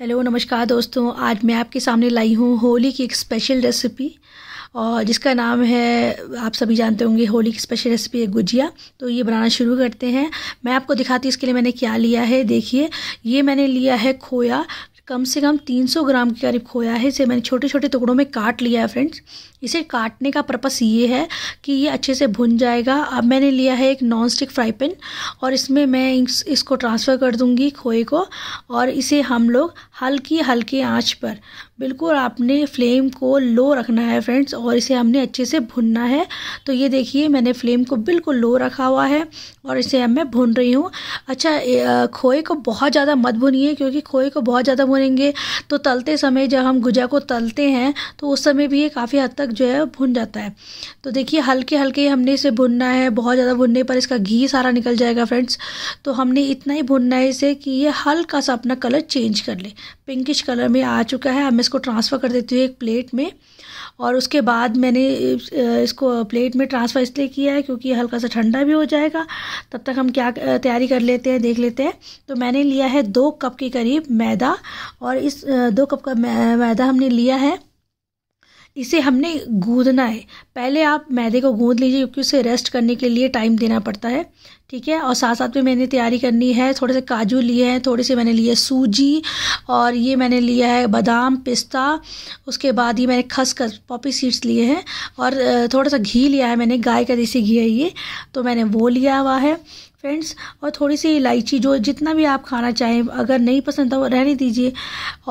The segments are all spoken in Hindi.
हेलो नमस्कार दोस्तों आज मैं आपके सामने लाई हूँ होली की एक स्पेशल रेसिपी और जिसका नाम है आप सभी जानते होंगे होली की स्पेशल रेसिपी है गुजिया तो ये बनाना शुरू करते हैं मैं आपको दिखाती हूँ इसके लिए मैंने क्या लिया है देखिए ये मैंने लिया है खोया कम से कम 300 ग्राम के करीब खोया है इसे मैंने छोटे छोटे टुकड़ों में काट लिया है फ्रेंड्स इसे काटने का पर्पस ये है कि ये अच्छे से भुन जाएगा अब मैंने लिया है एक नॉन स्टिक फ्राई पैन और इसमें मैं इस, इसको ट्रांसफ़र कर दूँगी खोए को और इसे हम लोग हल्की हल्की आँच पर बिल्कुल आपने फ्लेम को लो रखना है फ्रेंड्स और इसे हमने अच्छे से भुनना है तो ये देखिए मैंने फ्लेम को बिल्कुल लो रखा हुआ है और इसे अब मैं भून रही हूँ अच्छा खोए को बहुत ज़्यादा मत भुनिए क्योंकि खोए को बहुत ज़्यादा भुनेंगे तो तलते समय जब हम गुजा को तलते हैं तो उस समय भी ये काफ़ी हद तक जो है भुन जाता है तो देखिए हल्के हल्के हमने इसे भुनना है बहुत ज़्यादा भुनने पर इसका घी सारा निकल जाएगा फ्रेंड्स तो हमने इतना ही भुनना है इसे कि ये हल्का सा अपना कलर चेंज कर ले पिंकिश कलर में आ चुका है हम इसको ट्रांसफ़र कर देती हूँ एक प्लेट में और उसके बाद मैंने इसको प्लेट में ट्रांसफ़र इसलिए किया है क्योंकि हल्का सा ठंडा भी हो जाएगा तब तक हम क्या तैयारी कर लेते हैं देख लेते हैं तो मैंने लिया है दो कप के करीब मैदा और इस दो कप का मैदा हमने लिया है इसे हमने गूंदना है पहले आप मैदे को गूंद लीजिए क्योंकि उसे रेस्ट करने के लिए टाइम देना पड़ता है ठीक है और साथ साथ में मैंने तैयारी करनी है थोड़े से काजू लिए हैं थोड़े से मैंने लिए सूजी और ये मैंने लिया है बादाम पिस्ता उसके बाद ये मैंने खसखस पॉपी सीड्स लिए हैं और थोड़ा सा घी लिया है मैंने गाय का देसी घी है ये तो मैंने वो लिया हुआ है फ्रेंड्स और थोड़ी सी इलायची जो जितना भी आप खाना चाहें अगर नहीं पसंद हो रहने दीजिए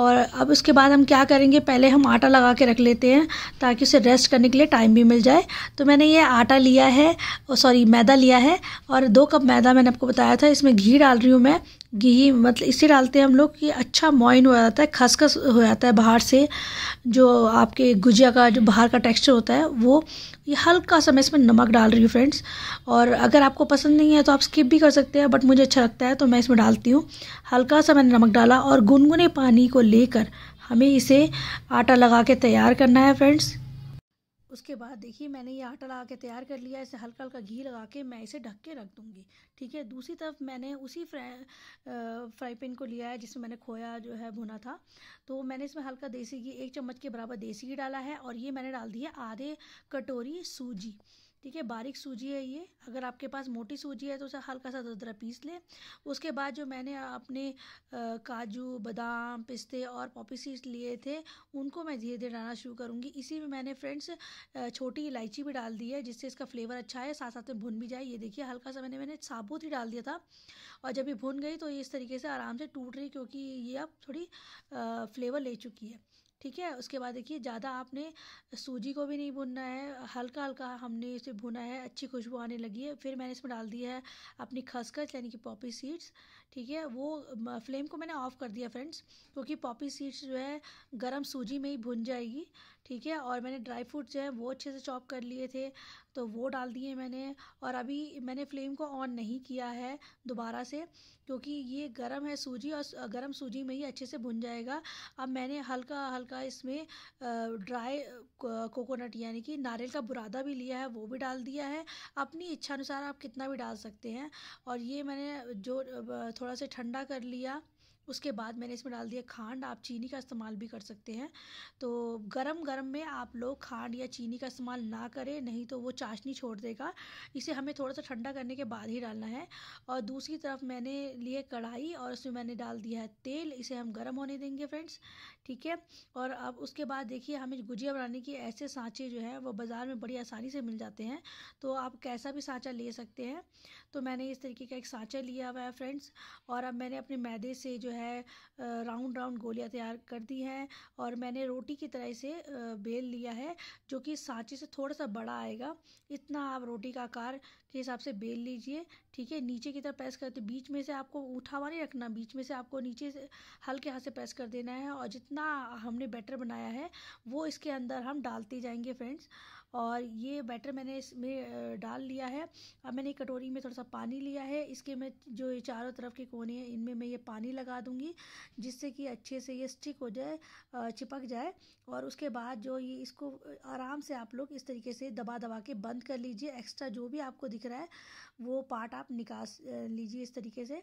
और अब उसके बाद हम क्या करेंगे पहले हम आटा लगा के रख लेते हैं ताकि उसे रेस्ट करने के लिए टाइम भी मिल जाए तो मैंने ये आटा लिया है सॉरी मैदा लिया है और दो कप मैदा मैंने आपको बताया था इसमें घी डाल रही हूँ मैं घी मतलब इसे डालते हैं हम लोग कि अच्छा मॉइन हो जाता है खसखस हो जाता है बाहर से जो आपके गुजिया का जो बाहर का टेक्सचर होता है वो ये हल्का सा मैं इसमें नमक डाल रही हूँ फ्रेंड्स और अगर आपको पसंद नहीं है तो आप स्किप भी कर सकते हैं बट मुझे अच्छा लगता है तो मैं इसमें डालती हूँ हल्का सा मैंने नमक डाला और गुनगुने पानी को लेकर हमें इसे आटा लगा के तैयार करना है फ्रेंड्स उसके बाद देखिए मैंने ये आटा लगा के तैयार कर लिया इसे हल्का हल्का घी लगा के मैं इसे ढक के रख दूँगी ठीक है दूसरी तरफ मैंने उसी फ्राई फ्राई पैन को लिया है जिसमें मैंने खोया जो है भुना था तो मैंने इसमें हल्का देसी घी एक चम्मच के बराबर देसी घी डाला है और ये मैंने डाल दिया आधे कटोरी सूजी ठीक है बारीक सूजी है ये अगर आपके पास मोटी सूजी है तो उसे हल्का सा दरदरा पीस लें उसके बाद जो मैंने अपने काजू बादाम पिस्ते और पॉपी सीड्स लिए थे उनको मैं धीरे धीरे डालना शुरू करूँगी इसी में मैंने फ्रेंड्स छोटी इलायची भी डाल दी है जिससे इसका फ्लेवर अच्छा है साथ साथ में भुन भी जाए ये देखिए हल्का सा मैंने मैंने साबुत ही डाल दिया था और जब ये भुन गई तो ये इस तरीके से आराम से टूट रही क्योंकि ये अब थोड़ी फ्लेवर ले चुकी है ठीक है उसके बाद देखिए ज़्यादा आपने सूजी को भी नहीं भुनना है हल्का हल्का हमने इसे भुना है अच्छी खुशबू आने लगी है फिर मैंने इसमें डाल दिया है अपनी खसखस यानी कि पॉपी सीड्स ठीक है वो फ्लेम को मैंने ऑफ़ कर दिया फ्रेंड्स क्योंकि पॉपी सीड्स जो है गर्म सूजी में ही भुन जाएगी ठीक है और मैंने ड्राई फ्रूट जो है वो अच्छे से चॉप कर लिए थे तो वो डाल दिए मैंने और अभी मैंने फ्लेम को ऑन नहीं किया है दोबारा से क्योंकि ये गर्म है सूजी और गर्म सूजी में ही अच्छे से भुन जाएगा अब मैंने हल्का हल्का इसमें ड्राई कोकोनट यानी कि नारियल का बुरादा भी लिया है वो भी डाल दिया है अपनी इच्छा अनुसार आप कितना भी डाल सकते हैं और ये मैंने जो थोड़ा सा ठंडा कर लिया उसके बाद मैंने इसमें डाल दिया खांड आप चीनी का इस्तेमाल भी कर सकते हैं तो गरम गरम में आप लोग खांड या चीनी का इस्तेमाल ना करें नहीं तो वो चाशनी छोड़ देगा इसे हमें थोड़ा सा ठंडा करने के बाद ही डालना है और दूसरी तरफ मैंने लिए कढ़ाई और उसमें मैंने डाल दिया है तेल इसे हम गर्म होने देंगे फ्रेंड्स ठीक है और अब उसके बाद देखिए हमें गुजिया बनाने की ऐसे सांचे जो है वो बाज़ार में बड़ी आसानी से मिल जाते हैं तो आप कैसा भी सांचा ले सकते हैं तो मैंने इस तरीके का एक सांचा लिया हुआ है फ्रेंड्स और अब मैंने अपने मैदे से जो है राउंड राउंड गोलियाँ तैयार कर दी हैं और मैंने रोटी की तरह इसे बेल लिया है जो कि सांचे से थोड़ा सा बड़ा आएगा इतना आप रोटी का आकार के हिसाब से बेल लीजिए ठीक है नीचे की तरफ प्रेस करते बीच में से आपको उठा हुआ नहीं रखना बीच में से आपको नीचे से हल्के हाथ से प्रेस कर देना है और जितना हमने बैटर बनाया है वो इसके अंदर हम डालते जाएंगे फ्रेंड्स और ये बैटर मैंने इसमें डाल लिया है अब मैंने कटोरी में थोड़ा सा पानी लिया है इसके मैं जो ये चारों तरफ के कोने हैं इनमें मैं ये पानी लगा दूँगी जिससे कि अच्छे से ये स्टिक हो जाए चिपक जाए और उसके बाद जो ये इसको आराम से आप लोग इस तरीके से दबा दबा के बंद कर लीजिए एक्स्ट्रा जो भी आपको दिख रहा है वो पार्ट आप निकास लीजिए इस तरीके से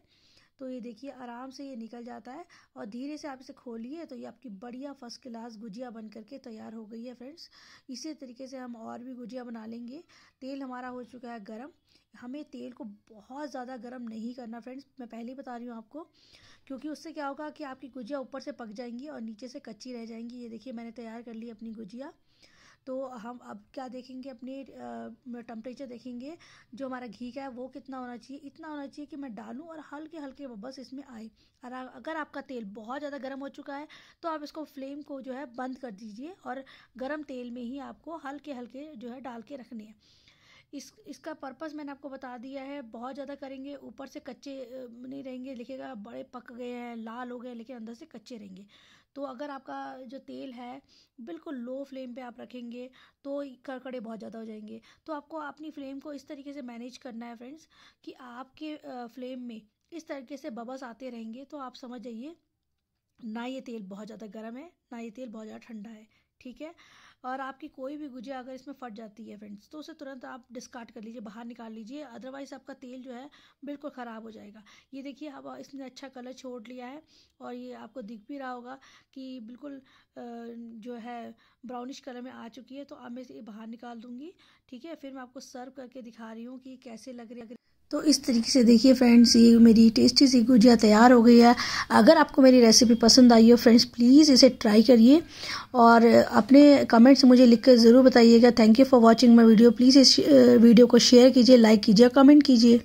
तो ये देखिए आराम से ये निकल जाता है और धीरे से आप इसे खोलिए तो ये आपकी बढ़िया फर्स्ट क्लास गुजिया बन करके तैयार हो गई है फ्रेंड्स इसी तरीके से हम और भी गुजिया बना लेंगे तेल हमारा हो चुका है गर्म हमें तेल को बहुत ज़्यादा गर्म नहीं करना फ्रेंड्स मैं पहले ही बता रही हूँ आपको क्योंकि उससे क्या होगा कि आपकी गुजिया ऊपर से पक जाएंगी और नीचे से कच्ची रह जाएंगी ये देखिए मैंने तैयार कर ली अपनी गुजिया तो हम अब क्या देखेंगे अपने टेम्परेचर देखेंगे जो हमारा घी का है वो कितना होना चाहिए इतना होना चाहिए कि मैं डालूँ और हल्के हल्के बस इसमें आए और अगर आपका तेल बहुत ज़्यादा गर्म हो चुका है तो आप इसको फ्लेम को जो है बंद कर दीजिए और गर्म तेल में ही आपको हल्के हल्के जो है डाल के रखने हैं इस इसका पर्पस मैंने आपको बता दिया है बहुत ज़्यादा करेंगे ऊपर से कच्चे नहीं रहेंगे लिखेगा बड़े पक गए हैं लाल हो गए लेकिन अंदर से कच्चे रहेंगे तो अगर आपका जो तेल है बिल्कुल लो फ्लेम पे आप रखेंगे तो करकड़े बहुत ज़्यादा हो जाएंगे तो आपको अपनी फ्लेम को इस तरीके से मैनेज करना है फ्रेंड्स कि आपके फ्लेम में इस तरीके से बबस आते रहेंगे तो आप समझ जाइए ना ये तेल बहुत ज़्यादा गर्म है ना ये तेल बहुत ज़्यादा ठंडा है ठीक है और आपकी कोई भी गुजिया अगर इसमें फट जाती है फ्रेंड्स तो उसे तुरंत आप डिस्कार्ड कर लीजिए बाहर निकाल लीजिए अदरवाइज़ आपका तेल जो है बिल्कुल ख़राब हो जाएगा ये देखिए अब इसने अच्छा कलर छोड़ लिया है और ये आपको दिख भी रहा होगा कि बिल्कुल जो है ब्राउनिश कलर में आ चुकी है तो अब मैं इसे बाहर निकाल दूँगी ठीक है फिर मैं आपको सर्व करके दिखा रही हूँ कि कैसे लग रही है तो इस तरीके से देखिए फ्रेंड्स ये मेरी टेस्टी सी गुजिया तैयार हो गई है अगर आपको मेरी रेसिपी पसंद आई हो फ्रेंड्स प्लीज़ इसे ट्राई करिए और अपने कमेंट्स मुझे लिख कर ज़रूर बताइएगा thank you for watching my video please इस वीडियो को शेयर कीजिए लाइक कीजिए कमेंट कीजिए